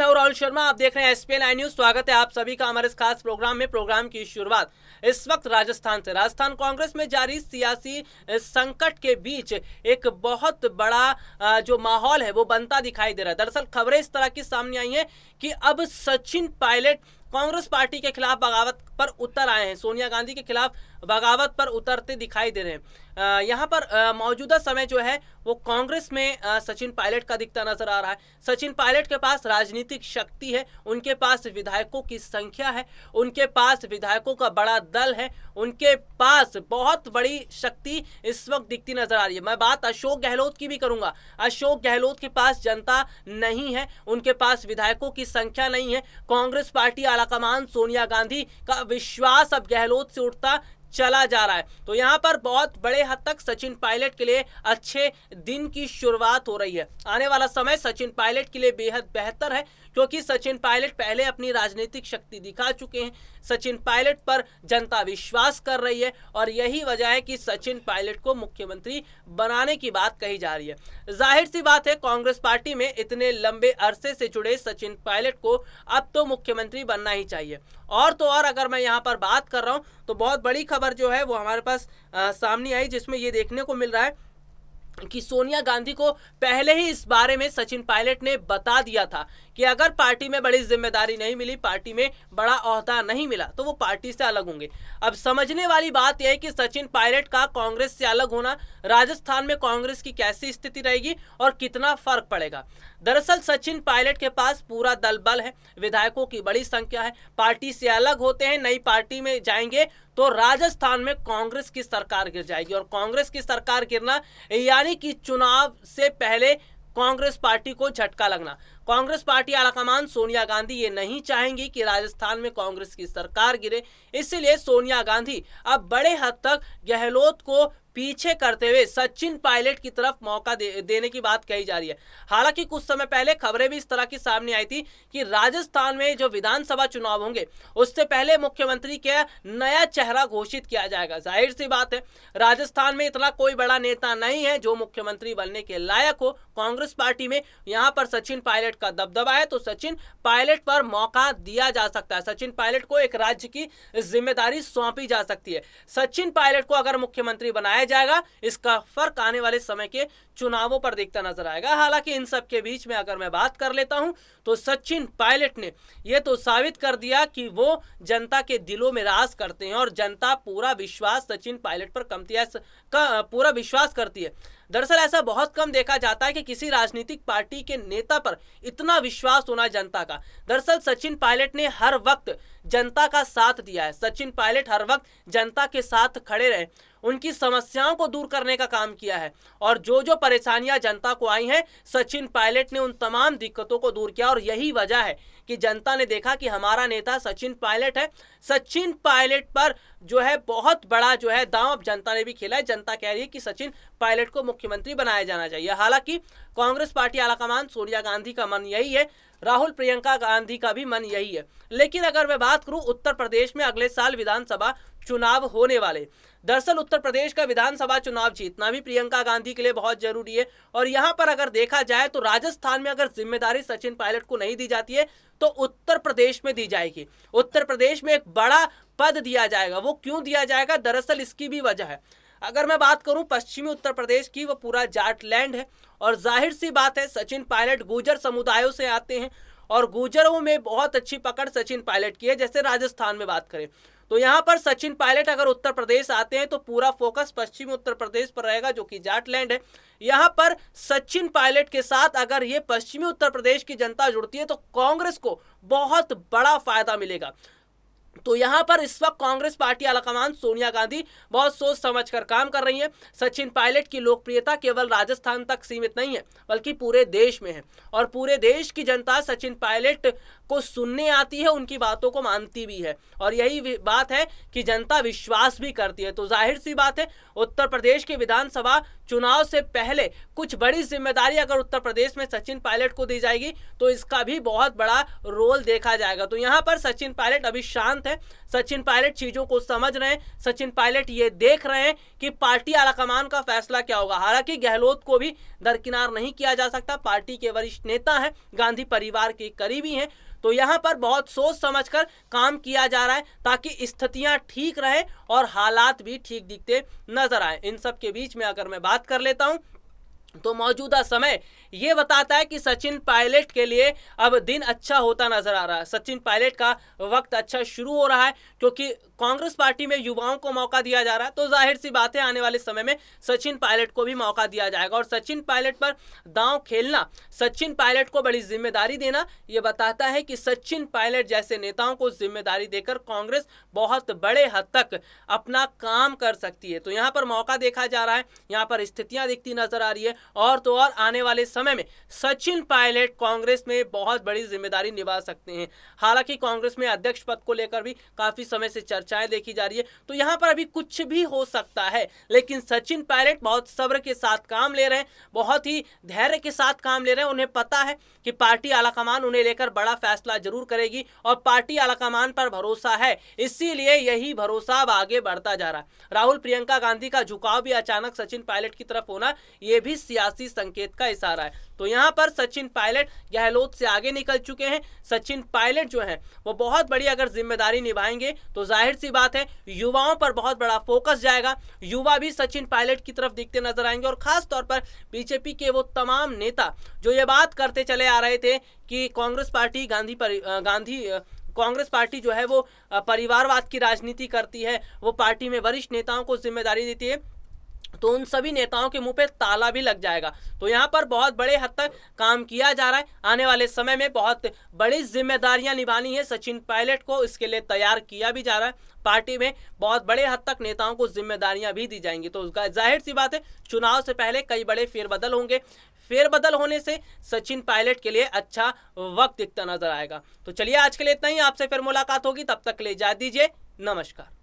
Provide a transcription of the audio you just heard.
मैं हूं राहुल शर्मा आप देख रहे हैं एसपीएन आई न्यूज स्वागत है आप सभी का हमारे इस खास प्रोग्राम में प्रोग्राम की शुरुआत इस वक्त राजस्थान से राजस्थान कांग्रेस में जारी सियासी संकट के बीच एक बहुत बड़ा जो माहौल है वो बनता दिखाई दे रहा है दरअसल खबरें इस तरह की सामने आई हैं कि अब सचिन पायलट कांग्रेस पार्टी के खिलाफ बगावत पर उतर आए हैं सोनिया गांधी के खिलाफ बगावत पर उतरते दिखाई दे रहे हैं यहाँ पर मौजूदा समय जो है वो कांग्रेस में सचिन पायलट का दिखता नजर आ रहा है सचिन पायलट के पास राजनीतिक शक्ति है उनके पास विधायकों की संख्या है उनके पास विधायकों का बड़ा दल है उनके पास बहुत बड़ी शक्ति इस वक्त दिखती नजर आ रही है मैं बात अशोक गहलोत की भी करूंगा अशोक गहलोत के पास जनता नहीं है उनके पास विधायकों की संख्या नहीं है कांग्रेस पार्टी आलाकमान सोनिया गांधी का विश्वास अब गहलोत से उठता चला जा रहा है तो यहाँ पर बहुत बड़े हद तक सचिन पायलट के लिए अच्छे दिन की शुरुआत हो रही है आने वाला समय सचिन पायलट के लिए बेहद बेहतर है क्योंकि सचिन पायलट पहले अपनी राजनीतिक शक्ति दिखा चुके हैं सचिन पायलट पर जनता विश्वास कर रही है और यही वजह है कि सचिन पायलट को मुख्यमंत्री बनाने की बात कही जा रही है जाहिर सी बात है कांग्रेस पार्टी में इतने लंबे अरसे से जुड़े सचिन पायलट को अब तो मुख्यमंत्री बनना ही चाहिए और तो और अगर मैं यहाँ पर बात कर रहा हूँ तो बहुत बड़ी खबर जो है वो हमारे पास आ, सामने आई जिसमें ये देखने को मिल रहा है कि सोनिया गांधी को पहले ही इस बारे में सचिन पायलट ने बता दिया था कि अगर पार्टी में बड़ी जिम्मेदारी नहीं मिली पार्टी में बड़ा अहदा नहीं मिला तो वो पार्टी से अलग होंगे अब समझने वाली बात यह है कि सचिन पायलट का कांग्रेस से अलग होना राजस्थान में कांग्रेस की कैसी स्थिति रहेगी और कितना फर्क पड़ेगा दरअसल सचिन पायलट के पास पूरा दल बल है विधायकों की बड़ी संख्या है पार्टी से अलग होते हैं नई पार्टी में जाएंगे तो राजस्थान में कांग्रेस की सरकार गिर जाएगी और कांग्रेस की सरकार गिरना यानी कि चुनाव से पहले कांग्रेस पार्टी को झटका लगना कांग्रेस पार्टी आलाकमान सोनिया गांधी ये नहीं चाहेंगी कि राजस्थान में कांग्रेस की सरकार गिरे इसलिए सोनिया गांधी अब बड़े हद तक गहलोत को पीछे करते हुए सचिन पायलट की तरफ मौका दे, देने की बात कही जा रही है हालांकि कुछ समय पहले खबरें भी इस तरह की सामने आई थी कि राजस्थान में जो विधानसभा चुनाव होंगे उससे पहले मुख्यमंत्री के नया चेहरा घोषित किया जाएगा जाहिर सी बात है राजस्थान में इतना कोई बड़ा नेता नहीं है जो मुख्यमंत्री बनने के लायक हो कांग्रेस पार्टी में यहां पर सचिन पायलट का दबदबा है तो सचिन पायलट पर मौका दिया जा सकता है सचिन पायलट को एक राज्य की जिम्मेदारी सौंपी जा सकती है सचिन पायलट को अगर मुख्यमंत्री बनाया जाएगा इसका फर्क आने वाले समय के चुनावों पर देखता नजर आएगा हालांकि इन सब के बीच में अगर मैं बात कर लेता हूं तो सचिन पायलट ने यह तो साबित कर दिया कि वो जनता के दिलों में राज करते हैं और जनता पूरा विश्वास सचिन पायलट पर कमती है पूरा विश्वास करती है दरअसल ऐसा बहुत कम देखा जाता है कि किसी राजनीतिक पार्टी के नेता पर इतना विश्वास होना जनता का दरअसल सचिन पायलट ने हर वक्त जनता का साथ दिया है सचिन पायलट हर वक्त जनता के साथ खड़े रहे उनकी समस्याओं को दूर करने का काम किया है और जो जो परेशानियां जनता को आई हैं सचिन पायलट ने उन तमाम दिक्कतों को दूर किया और यही वजह है कि जनता ने देखा कि हमारा नेता सचिन पायलट है सचिन पायलट पर जो है बहुत बड़ा जो है दाम अब जनता ने भी खेला है जनता कह रही है कि सचिन पायलट को मुख्यमंत्री बनाया जाना चाहिए हालांकि कांग्रेस पार्टी आलाकमान सोनिया गांधी का मन यही है राहुल प्रियंका गांधी का भी मन यही है लेकिन अगर मैं बात करूं उत्तर प्रदेश में अगले साल विधानसभा चुनाव होने वाले दरअसल उत्तर प्रदेश का विधानसभा चुनाव जीतना भी प्रियंका गांधी के लिए बहुत जरूरी है और यहाँ पर अगर देखा जाए तो राजस्थान में अगर जिम्मेदारी सचिन पायलट को नहीं दी जाती है तो उत्तर प्रदेश में दी जाएगी उत्तर प्रदेश में एक बड़ा पद दिया जाएगा वो क्यों दिया जाएगा दरअसल इसकी भी वजह है अगर मैं बात करूं पश्चिमी उत्तर प्रदेश की वो पूरा जाट लैंड है और जाहिर सी बात है सचिन पायलट गुजर समुदायों से आते हैं और गुजरों में बहुत अच्छी पकड़ सचिन पायलट की है जैसे राजस्थान में बात करें तो यहाँ पर सचिन पायलट अगर उत्तर प्रदेश आते हैं तो पूरा फोकस पश्चिमी उत्तर प्रदेश पर रहेगा जो कि जाटलैंड है यहाँ पर सचिन पायलट के साथ अगर ये पश्चिमी उत्तर प्रदेश की जनता जुड़ती है तो कांग्रेस को बहुत बड़ा फायदा मिलेगा तो यहाँ पर इस वक्त कांग्रेस पार्टी आलाकमान सोनिया गांधी बहुत सोच समझ कर काम कर रही हैं सचिन पायलट की लोकप्रियता केवल राजस्थान तक सीमित नहीं है बल्कि पूरे देश में है और पूरे देश की जनता सचिन पायलट को सुनने आती है उनकी बातों को मानती भी है और यही बात है कि जनता विश्वास भी करती है तो जाहिर सी बात है उत्तर प्रदेश के विधानसभा चुनाव से पहले कुछ बड़ी जिम्मेदारी अगर उत्तर प्रदेश में सचिन पायलट को दी जाएगी तो इसका भी बहुत बड़ा रोल देखा जाएगा तो यहाँ पर सचिन पायलट अभी शांत है सचिन पायलट चीज़ों को समझ रहे हैं सचिन पायलट ये देख रहे हैं कि पार्टी आलाकमान का फैसला क्या होगा हालांकि गहलोत को भी दरकिनार नहीं किया जा सकता पार्टी के वरिष्ठ नेता हैं गांधी परिवार के करीबी हैं तो यहाँ पर बहुत सोच समझ कर काम किया जा रहा है ताकि स्थितियाँ ठीक रहे और हालात भी ठीक दिखते नजर आए इन सब के बीच में अगर मैं बात कर लेता हूँ तो मौजूदा समय ये बताता है कि सचिन पायलट के लिए अब दिन अच्छा होता नजर आ रहा है सचिन पायलट का वक्त अच्छा शुरू हो रहा है क्योंकि कांग्रेस पार्टी में युवाओं को मौका दिया जा रहा है तो जाहिर सी बात है आने वाले समय में सचिन पायलट को भी मौका दिया जाएगा और सचिन पायलट पर दांव खेलना सचिन पायलट को बड़ी जिम्मेदारी देना ये बताता है कि सचिन पायलट जैसे नेताओं को जिम्मेदारी देकर कांग्रेस बहुत बड़े हद तक अपना काम कर सकती है तो यहाँ पर मौका देखा जा रहा है यहाँ पर स्थितियाँ दिखती नजर आ रही है और तो और आने वाले समय में सचिन पायलट कांग्रेस में बहुत बड़ी जिम्मेदारी निभा सकते हैं हालांकि कांग्रेस में अध्यक्ष पद को लेकर भी काफ़ी समय से चर्चा चर्चाएं देखी जा रही है तो यहां पर अभी कुछ भी हो सकता है लेकिन सचिन पायलट बहुत सब्र के साथ काम ले रहे हैं बहुत ही धैर्य के साथ काम ले रहे हैं उन्हें पता है कि पार्टी आलाकमान उन्हें लेकर बड़ा फैसला जरूर करेगी और पार्टी आलाकमान पर भरोसा है इसीलिए यही भरोसा अब आगे बढ़ता जा रहा है राहुल प्रियंका गांधी का झुकाव भी अचानक सचिन पायलट की तरफ होना यह भी सियासी संकेत का इशारा है तो यहां पर सचिन पायलट गहलोत से आगे निकल चुके हैं सचिन पायलट जो हैं वो बहुत बड़ी अगर जिम्मेदारी निभाएंगे तो जाहिर सी बात है युवाओं पर बहुत बड़ा फोकस जाएगा युवा भी सचिन पायलट की तरफ देखते नजर आएंगे और खास तौर पर बीजेपी के वो तमाम नेता जो ये बात करते चले आ रहे थे कि कांग्रेस पार्टी गांधी पर गांधी कांग्रेस पार्टी जो है वो परिवारवाद की राजनीति करती है वो पार्टी में वरिष्ठ नेताओं को जिम्मेदारी देती है तो उन सभी नेताओं के मुंह पे ताला भी लग जाएगा तो यहाँ पर बहुत बड़े हद तक काम किया जा रहा है आने वाले समय में बहुत बड़ी जिम्मेदारियां निभानी है सचिन पायलट को इसके लिए तैयार किया भी जा रहा है पार्टी में बहुत बड़े हद तक नेताओं को जिम्मेदारियां भी दी जाएंगी तो उसका जाहिर सी बात है चुनाव से पहले कई बड़े फेरबदल होंगे फेरबदल होने से सचिन पायलट के लिए अच्छा वक्त दिखता नजर आएगा तो चलिए आज के लिए इतना ही आपसे फिर मुलाकात होगी तब तक ले जा दीजिए नमस्कार